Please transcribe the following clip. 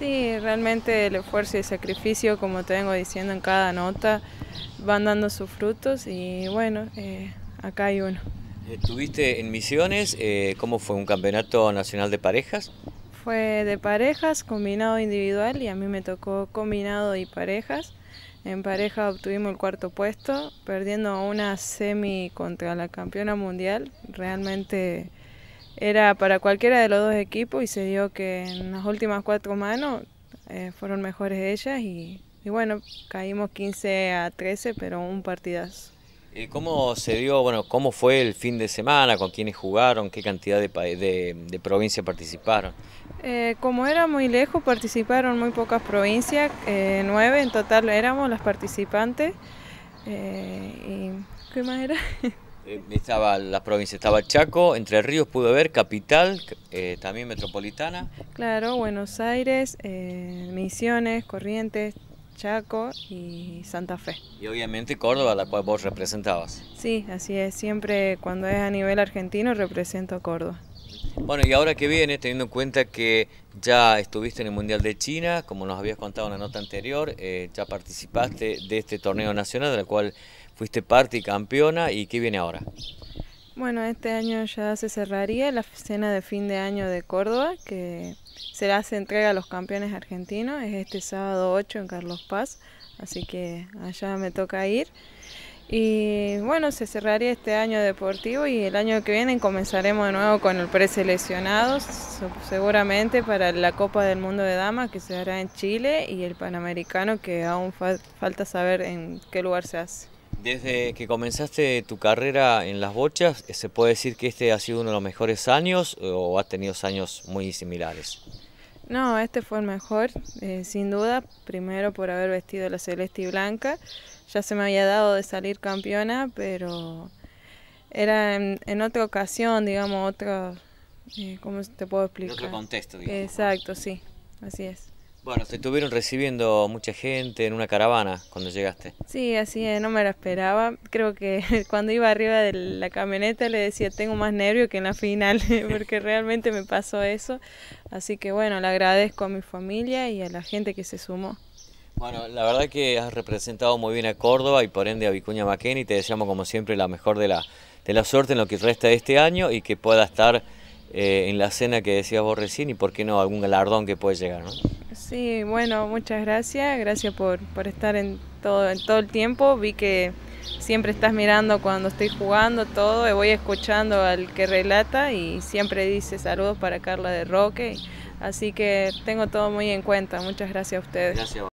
Sí, realmente el esfuerzo y el sacrificio, como te vengo diciendo en cada nota, van dando sus frutos y bueno, eh, acá hay uno. ¿Estuviste eh, en Misiones? Eh, ¿Cómo fue? ¿Un campeonato nacional de parejas? Fue de parejas, combinado individual y a mí me tocó combinado y parejas. En pareja obtuvimos el cuarto puesto, perdiendo una semi contra la campeona mundial. Realmente era para cualquiera de los dos equipos y se dio que en las últimas cuatro manos eh, fueron mejores ellas y, bueno, caímos 15 a 13, pero un partidazo. ¿Y cómo se dio, bueno, cómo fue el fin de semana, con quiénes jugaron, qué cantidad de, de, de provincias participaron? Eh, como era muy lejos, participaron muy pocas provincias, eh, nueve en total éramos las participantes. ¿Y qué más era? Eh, estaba la provincia, estaba Chaco, Entre Ríos pudo ver, Capital, eh, también Metropolitana. Claro, Buenos Aires, eh, Misiones, Corrientes, Chaco y Santa Fe. Y obviamente Córdoba, la cual vos representabas. Sí, así es, siempre cuando es a nivel argentino represento a Córdoba. Bueno, y ahora que viene, teniendo en cuenta que ya estuviste en el Mundial de China, como nos habías contado en la nota anterior, ya participaste de este torneo nacional, del cual fuiste parte y campeona y ¿qué viene ahora? Bueno, este año ya se cerraría la cena de fin de año de Córdoba, que se la hace entrega a los campeones argentinos, es este sábado 8 en Carlos Paz, así que allá me toca ir. Y bueno, se cerraría este año deportivo y el año que viene comenzaremos de nuevo con el preseleccionado, seguramente para la Copa del Mundo de Damas que se hará en Chile y el Panamericano que aún falta saber en qué lugar se hace. Desde que comenzaste tu carrera en las bochas, eh, ¿se puede decir que este ha sido uno de los mejores años o has tenido años muy similares? No, este fue el mejor, eh, sin duda, primero por haber vestido la celeste y blanca. Ya se me había dado de salir campeona, pero era en, otra ocasión, digamos, otra, eh, ¿cómo te puedo explicar? otro contexto, Exacto, sí, así es. Bueno, se estuvieron recibiendo mucha gente en una caravana cuando llegaste. Sí, así es, no me la esperaba. Creo que cuando iba arriba de la camioneta le decía, tengo más nervio que en la final, porque realmente me pasó eso. Así que bueno, le agradezco a mi familia y a la gente que se sumó. Bueno, la verdad que has representado muy bien a Córdoba y por ende a Vicuña Maquén te deseamos como siempre la mejor de la, de la suerte en lo que resta de este año y que pueda estar eh, en la cena que decías vos recién y por qué no algún galardón que puede llegar. ¿no? Sí, bueno, muchas gracias, gracias por, por estar en todo, en todo el tiempo, vi que siempre estás mirando cuando estoy jugando todo, y voy escuchando al que relata y siempre dice saludos para Carla de Roque, así que tengo todo muy en cuenta, muchas gracias a ustedes.